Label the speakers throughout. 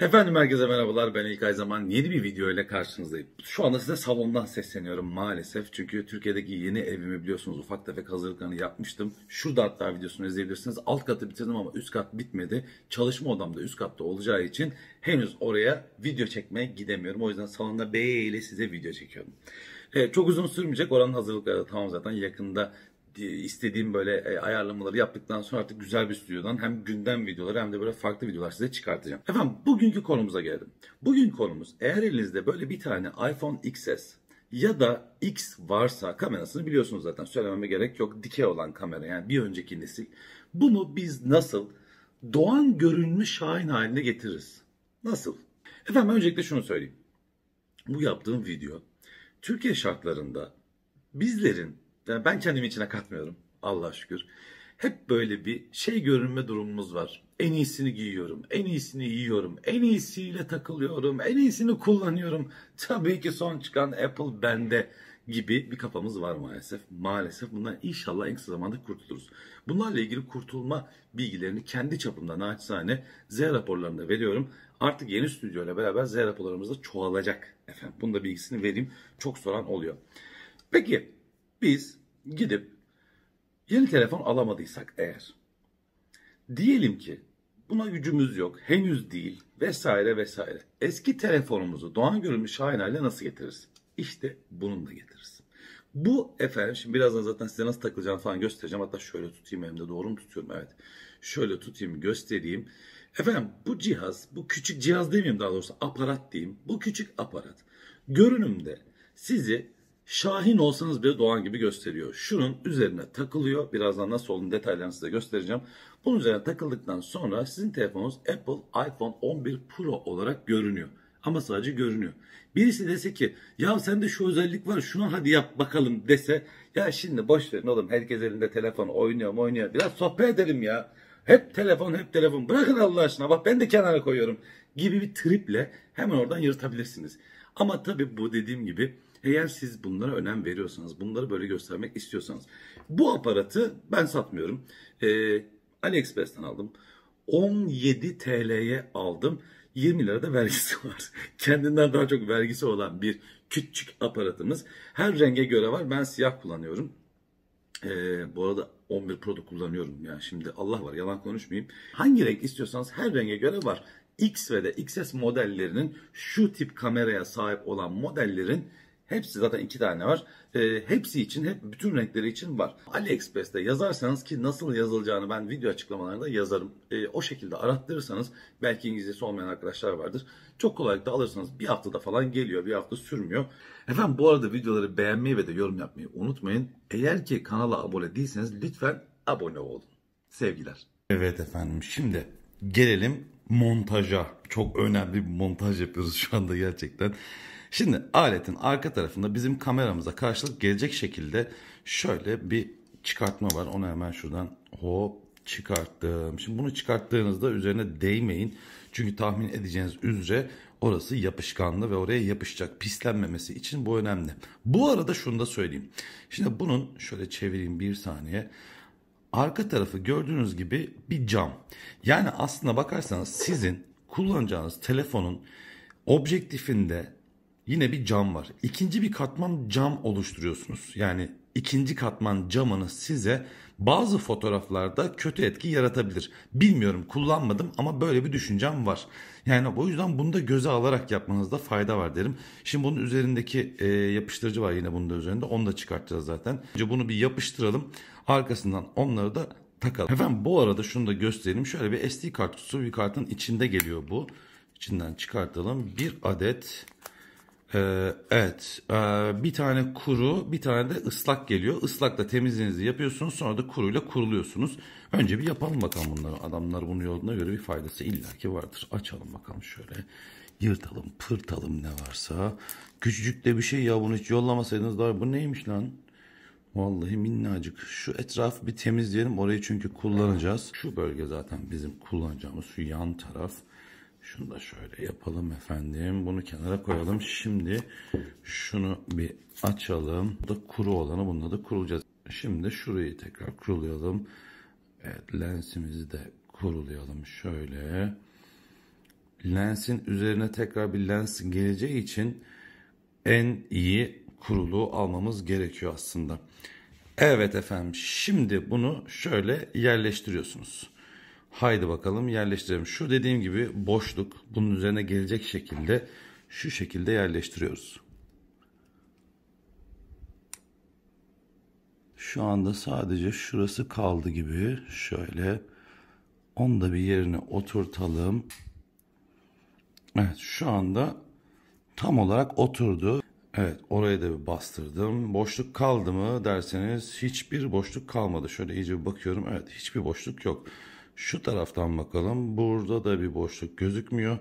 Speaker 1: Efendim herkese merhabalar ben İlkay Zaman yeni bir video ile karşınızdayım. Şu anda size salondan sesleniyorum maalesef çünkü Türkiye'deki yeni evimi biliyorsunuz ufak tefek hazırlıklarını yapmıştım. Şurada hatta videosunu izleyebilirsiniz. Alt katı bitirdim ama üst kat bitmedi. Çalışma odamda üst katta olacağı için henüz oraya video çekmeye gidemiyorum. O yüzden salonda B ile size video çekiyorum. Evet, çok uzun sürmeyecek oranın hazırlıkları da tamam zaten yakında istediğim böyle e, ayarlamaları yaptıktan sonra artık güzel bir stüdyodan hem gündem videoları hem de böyle farklı videolar size çıkartacağım. Efendim bugünkü konumuza geldim. Bugün konumuz eğer elinizde böyle bir tane iPhone XS ya da X varsa kamerasını biliyorsunuz zaten söylememe gerek yok. Dikey olan kamera yani bir önceki nesil. Bunu biz nasıl doğan görünmüş şahin haline getiririz? Nasıl? Efendim öncelikle şunu söyleyeyim. Bu yaptığım video Türkiye şartlarında bizlerin yani ben kendimi içine katmıyorum. Allah şükür. Hep böyle bir şey görünme durumumuz var. En iyisini giyiyorum, en iyisini yiyorum, en iyisiyle takılıyorum, en iyisini kullanıyorum. Tabii ki son çıkan Apple bende gibi bir kafamız var maalesef. Maalesef bundan inşallah en kısa zamanda kurtuluruz. Bunlarla ilgili kurtulma bilgilerini kendi çapımda naçizane Z raporlarında veriyorum. Artık yeni stüdyo ile beraber Z raporlarımız da çoğalacak. Efendim bunun da bilgisini vereyim. Çok soran oluyor. Peki biz gidip yeni telefon alamadıysak eğer diyelim ki buna gücümüz yok, henüz değil vesaire vesaire. Eski telefonumuzu Doğan Görülmüş Şahin ile nasıl getiririz? İşte bunu da getiririz. Bu efendim şimdi birazdan zaten size nasıl takılacağını falan göstereceğim. Hatta şöyle tutayım elimde doğru mu tutuyorum? Evet. Şöyle tutayım göstereyim. Efendim bu cihaz, bu küçük cihaz demeyeyim daha doğrusu aparat diyeyim. Bu küçük aparat görünümde sizi Şahin olsanız bile Doğan gibi gösteriyor. Şunun üzerine takılıyor. Birazdan nasıl olduğunu detaylarını size göstereceğim. Bunun üzerine takıldıktan sonra sizin telefonunuz Apple iPhone 11 Pro olarak görünüyor. Ama sadece görünüyor. Birisi dese ki ya sende şu özellik var şunu hadi yap bakalım dese ya şimdi boş verin oğlum herkes elinde telefon oynuyor mu oynuyor biraz sohbet edelim ya. Hep telefon hep telefon bırakın Allah aşkına bak ben de kenara koyuyorum gibi bir triple hemen oradan yırtabilirsiniz. Ama tabii bu dediğim gibi eğer siz bunlara önem veriyorsanız, bunları böyle göstermek istiyorsanız. Bu aparatı ben satmıyorum. Ee, AliExpress'ten aldım. 17 TL'ye aldım. 20 lirada vergisi var. Kendinden daha çok vergisi olan bir küçük aparatımız. Her renge göre var. Ben siyah kullanıyorum. Ee, bu arada 11 Pro'da kullanıyorum. Yani şimdi Allah var yalan konuşmayayım. Hangi renk istiyorsanız her renge göre var. X ve de XS modellerinin şu tip kameraya sahip olan modellerin Hepsi zaten iki tane var. E, hepsi için, hep bütün renkleri için var. AliExpress'te yazarsanız ki nasıl yazılacağını ben video açıklamalarında yazarım. E, o şekilde arattırırsanız belki İngilizcesi olmayan arkadaşlar vardır. Çok kolaylıkla alırsınız. Bir haftada falan geliyor, bir hafta sürmüyor. Efendim bu arada videoları beğenmeyi ve de yorum yapmayı unutmayın. Eğer ki kanala abone değilseniz lütfen abone olun. Sevgiler. Evet efendim şimdi gelelim montaja. Çok önemli bir montaj yapıyoruz şu anda gerçekten. Şimdi aletin arka tarafında bizim kameramıza karşılık gelecek şekilde şöyle bir çıkartma var. Onu hemen şuradan hop çıkarttım. Şimdi bunu çıkarttığınızda üzerine değmeyin. Çünkü tahmin edeceğiniz üzere orası yapışkanlı ve oraya yapışacak. Pislenmemesi için bu önemli. Bu arada şunu da söyleyeyim. Şimdi bunun şöyle çevireyim bir saniye. Arka tarafı gördüğünüz gibi bir cam. Yani aslında bakarsanız sizin kullanacağınız telefonun objektifinde yine bir cam var. İkinci bir katman cam oluşturuyorsunuz. Yani ikinci katman camınız size bazı fotoğraflarda kötü etki yaratabilir. Bilmiyorum kullanmadım ama böyle bir düşüncem var. Yani o yüzden bunu da göze alarak yapmanızda fayda var derim. Şimdi bunun üzerindeki e, yapıştırıcı var yine bunun da üzerinde. Onu da çıkartacağız zaten. Önce bunu bir yapıştıralım. Arkasından onları da takalım. Efendim bu arada şunu da gösterelim. Şöyle bir SD kart kutusu bir kartın içinde geliyor bu. İçinden çıkartalım. Bir adet ee, evet ee, bir tane kuru bir tane de ıslak geliyor. ıslakla temizliğinizi yapıyorsunuz sonra da kuruyla kuruluyorsunuz. Önce bir yapalım bakalım bunları. Adamlar bunu yoluna göre bir faydası illaki vardır. Açalım bakalım şöyle. Yırtalım pırtalım ne varsa. Küçücük de bir şey ya bunu hiç yollamasaydınız daha bu neymiş lan? Vallahi minnacık. Şu etrafı bir temizleyelim orayı çünkü kullanacağız. Şu bölge zaten bizim kullanacağımız şu yan taraf. Şunu da şöyle yapalım efendim. Bunu kenara koyalım. Şimdi şunu bir açalım. Bu da kuru olanı bununla da kurulacağız. Şimdi şurayı tekrar kurulayalım. Evet lensimizi de kurulayalım şöyle. Lensin üzerine tekrar bir lens geleceği için en iyi kuruluğu almamız gerekiyor aslında. Evet efendim şimdi bunu şöyle yerleştiriyorsunuz. Haydi bakalım yerleştirelim. Şu dediğim gibi boşluk. Bunun üzerine gelecek şekilde şu şekilde yerleştiriyoruz. Şu anda sadece şurası kaldı gibi. Şöyle onu da bir yerine oturtalım. Evet şu anda tam olarak oturdu. Evet oraya da bir bastırdım. Boşluk kaldı mı derseniz hiçbir boşluk kalmadı. Şöyle iyice bir bakıyorum. Evet hiçbir boşluk yok. Şu taraftan bakalım. Burada da bir boşluk gözükmüyor.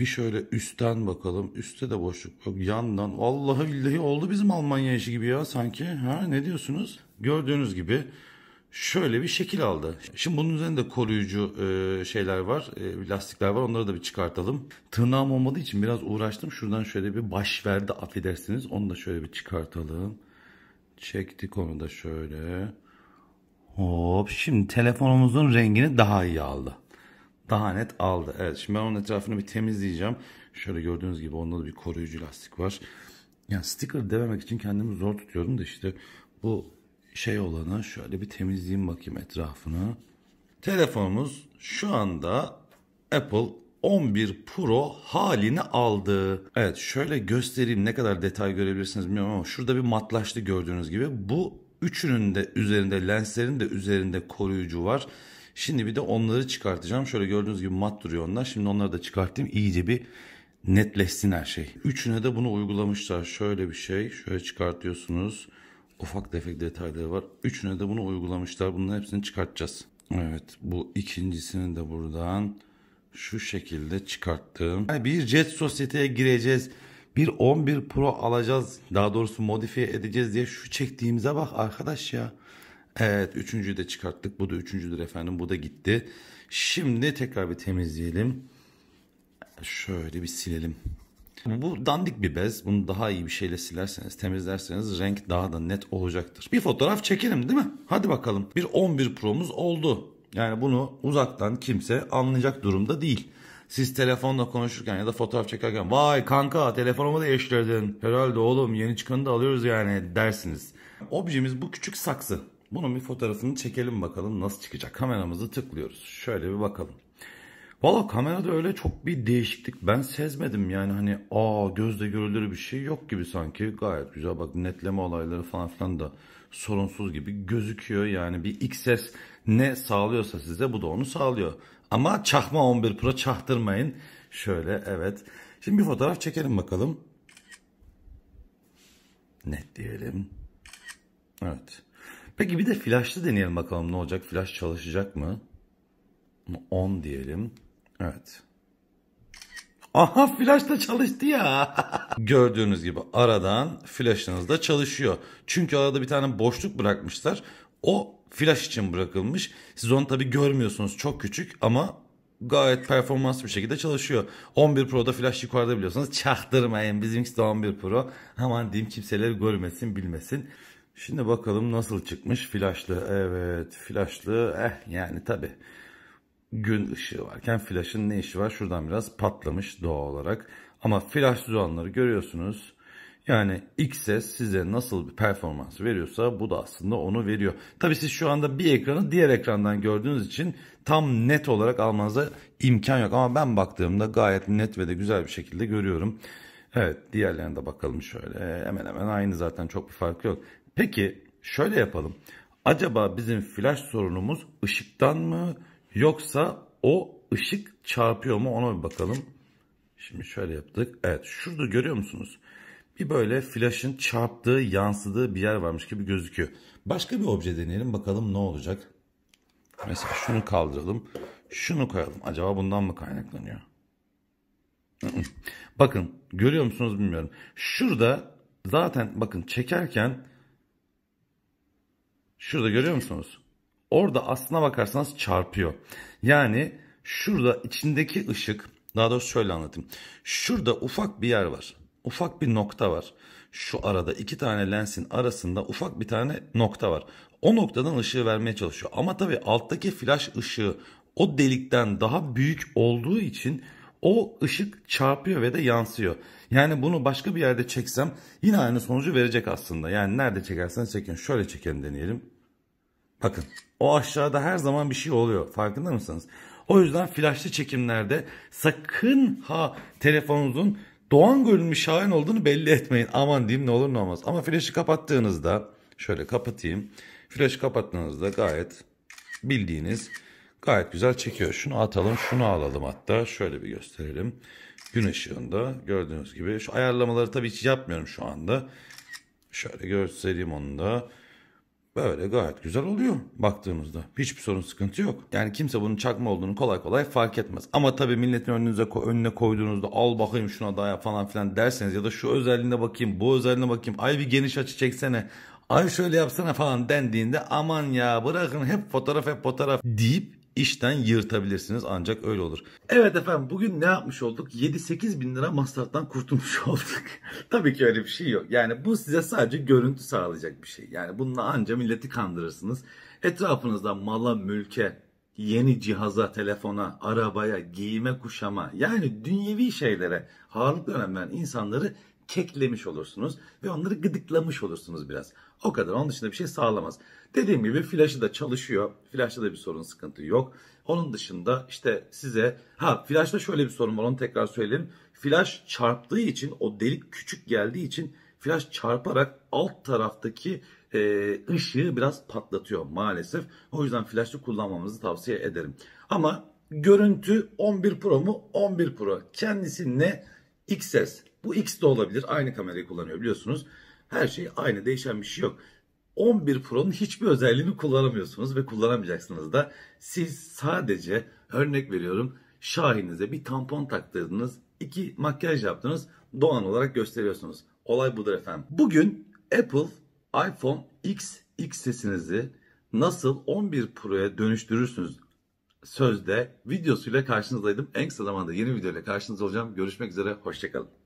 Speaker 1: Bir şöyle üstten bakalım. Üste de boşluk yok. Yandan. Vallahi billahi oldu bizim Almanya işi gibi ya sanki. Ha ne diyorsunuz? Gördüğünüz gibi şöyle bir şekil aldı. Şimdi bunun üzerinde koruyucu e, şeyler var, e, lastikler var. Onları da bir çıkartalım. Tırnağım olmadığı için biraz uğraştım. Şuradan şöyle bir baş verdi affedersiniz. Onu da şöyle bir çıkartalım. Çektik onu da şöyle. Hop şimdi telefonumuzun rengini daha iyi aldı. Daha net aldı. Evet şimdi ben onun etrafını bir temizleyeceğim. Şöyle gördüğünüz gibi onda da bir koruyucu lastik var. Yani sticker dememek için kendimi zor tutuyorum da işte bu şey olanı şöyle bir temizleyeyim bakayım etrafını. Telefonumuz şu anda Apple 11 Pro halini aldı. Evet şöyle göstereyim ne kadar detay görebilirsiniz bilmiyorum ama şurada bir matlaştı gördüğünüz gibi. Bu Üçünün de üzerinde lenslerin de üzerinde koruyucu var. Şimdi bir de onları çıkartacağım. Şöyle gördüğünüz gibi mat duruyor onlar. Şimdi onları da çıkarttım. İyice bir netleşsin her şey. Üçüne de bunu uygulamışlar. Şöyle bir şey. Şöyle çıkartıyorsunuz. Ufak tefek detayları var. Üçüne de bunu uygulamışlar. Bunların hepsini çıkartacağız. Evet bu ikincisini de buradan şu şekilde çıkarttım. bir jet sosyeteye gireceğiz. Bir 11 Pro alacağız. Daha doğrusu modifiye edeceğiz diye şu çektiğimize bak arkadaş ya. Evet üçüncüyü de çıkarttık. Bu da üçüncüdür efendim. Bu da gitti. Şimdi tekrar bir temizleyelim. Şöyle bir silelim. Bu dandik bir bez. Bunu daha iyi bir şeyle silerseniz, temizlerseniz renk daha da net olacaktır. Bir fotoğraf çekelim değil mi? Hadi bakalım. Bir 11 Pro'muz oldu. Yani bunu uzaktan kimse anlayacak durumda değil. Siz telefonla konuşurken ya da fotoğraf çekerken vay kanka telefonumu da eşledin. Herhalde oğlum yeni çıkanı da alıyoruz yani dersiniz. Objemiz bu küçük saksı. Bunun bir fotoğrafını çekelim bakalım nasıl çıkacak. Kameramızı tıklıyoruz. Şöyle bir bakalım. Valla kamerada öyle çok bir değişiklik ben sezmedim yani hani aa gözle görülür bir şey yok gibi sanki gayet güzel bak netleme olayları falan filan da sorunsuz gibi gözüküyor yani bir XS ne sağlıyorsa size bu da onu sağlıyor. Ama çakma 11 Pro çaktırmayın. Şöyle evet. Şimdi bir fotoğraf çekelim bakalım. Net diyelim. Evet. Peki bir de flashlı deneyelim bakalım ne olacak. Flash çalışacak mı? 10 diyelim. Evet. Aha flash da çalıştı ya. Gördüğünüz gibi aradan flashınız da çalışıyor. Çünkü arada bir tane boşluk bırakmışlar. O flash için bırakılmış. Siz onu tabii görmüyorsunuz çok küçük ama gayet performanslı bir şekilde çalışıyor. 11 Pro'da flash yukarıda biliyorsunuz. Çaktırmayın bizimki de 11 Pro. Aman diyeyim kimseler görmesin bilmesin. Şimdi bakalım nasıl çıkmış flashlı. Evet flashlı eh yani tabi. Gün ışığı varken flashın ne işi var? Şuradan biraz patlamış doğal olarak. Ama flashlı olanları görüyorsunuz. Yani XS size nasıl bir performans veriyorsa bu da aslında onu veriyor. Tabi siz şu anda bir ekranı diğer ekrandan gördüğünüz için tam net olarak almanıza imkan yok. Ama ben baktığımda gayet net ve de güzel bir şekilde görüyorum. Evet diğerlerine de bakalım şöyle. Hemen hemen aynı zaten çok bir fark yok. Peki şöyle yapalım. Acaba bizim flash sorunumuz ışıktan mı yoksa o ışık çarpıyor mu ona bir bakalım. Şimdi şöyle yaptık. Evet şurada görüyor musunuz? bir böyle flashın çarptığı, yansıdığı bir yer varmış gibi gözüküyor. Başka bir obje deneyelim bakalım ne olacak. Mesela şunu kaldıralım. Şunu koyalım. Acaba bundan mı kaynaklanıyor? bakın görüyor musunuz bilmiyorum. Şurada zaten bakın çekerken şurada görüyor musunuz? Orada aslına bakarsanız çarpıyor. Yani şurada içindeki ışık daha doğrusu şöyle anlatayım. Şurada ufak bir yer var ufak bir nokta var. Şu arada iki tane lensin arasında ufak bir tane nokta var. O noktadan ışığı vermeye çalışıyor. Ama tabii alttaki flash ışığı o delikten daha büyük olduğu için o ışık çarpıyor ve de yansıyor. Yani bunu başka bir yerde çeksem yine aynı sonucu verecek aslında. Yani nerede çekerseniz çekin. Şöyle çekelim deneyelim. Bakın o aşağıda her zaman bir şey oluyor. Farkında mısınız? O yüzden flashlı çekimlerde sakın ha telefonunuzun Doğan Gölü'nün şahin olduğunu belli etmeyin. Aman diyeyim ne olur ne olmaz. Ama flaşı kapattığınızda şöyle kapatayım. Flaşı kapattığınızda gayet bildiğiniz gayet güzel çekiyor. Şunu atalım şunu alalım hatta şöyle bir gösterelim. Gün ışığında gördüğünüz gibi şu ayarlamaları tabii hiç yapmıyorum şu anda. Şöyle göstereyim onu da. Böyle gayet güzel oluyor baktığımızda. Hiçbir sorun sıkıntı yok. Yani kimse bunun çakma olduğunu kolay kolay fark etmez. Ama tabii milletin önünüze önüne koyduğunuzda al bakayım şuna daya falan filan derseniz ya da şu özelliğine bakayım bu özelliğine bakayım ay bir geniş açı çeksene ay şöyle yapsana falan dendiğinde aman ya bırakın hep fotoğraf hep fotoğraf deyip işten yırtabilirsiniz ancak öyle olur. Evet efendim bugün ne yapmış olduk? 7-8 bin lira masraftan kurtulmuş olduk. Tabii ki öyle bir şey yok. Yani bu size sadece görüntü sağlayacak bir şey. Yani bununla anca milleti kandırırsınız. Etrafınızda mala, mülke, yeni cihaza, telefona, arabaya, giyime, kuşama yani dünyevi şeylere ağırlık veren insanları keklemiş olursunuz ve onları gıdıklamış olursunuz biraz. O kadar. Onun dışında bir şey sağlamaz. Dediğim gibi flaşı da çalışıyor. Flaşta da bir sorun sıkıntı yok. Onun dışında işte size ha flaşta şöyle bir sorun var onu tekrar söyleyeyim. Flaş çarptığı için o delik küçük geldiği için flaş çarparak alt taraftaki e, ışığı biraz patlatıyor maalesef. O yüzden flaşlı kullanmamızı tavsiye ederim. Ama görüntü 11 Pro mu? 11 Pro. Kendisi ne? XS. Bu X de olabilir. Aynı kamerayı kullanıyor biliyorsunuz. Her şey aynı değişen bir şey yok. 11 Pro'nun hiçbir özelliğini kullanamıyorsunuz ve kullanamayacaksınız da. Siz sadece örnek veriyorum Şahin'inize bir tampon taktırdınız, iki makyaj yaptınız, doğan olarak gösteriyorsunuz. Olay budur efendim. Bugün Apple iPhone X X sesinizi nasıl 11 Pro'ya dönüştürürsünüz? Sözde videosuyla karşınızdaydım. En kısa zamanda yeni videoyla karşınızda olacağım. Görüşmek üzere, hoşçakalın.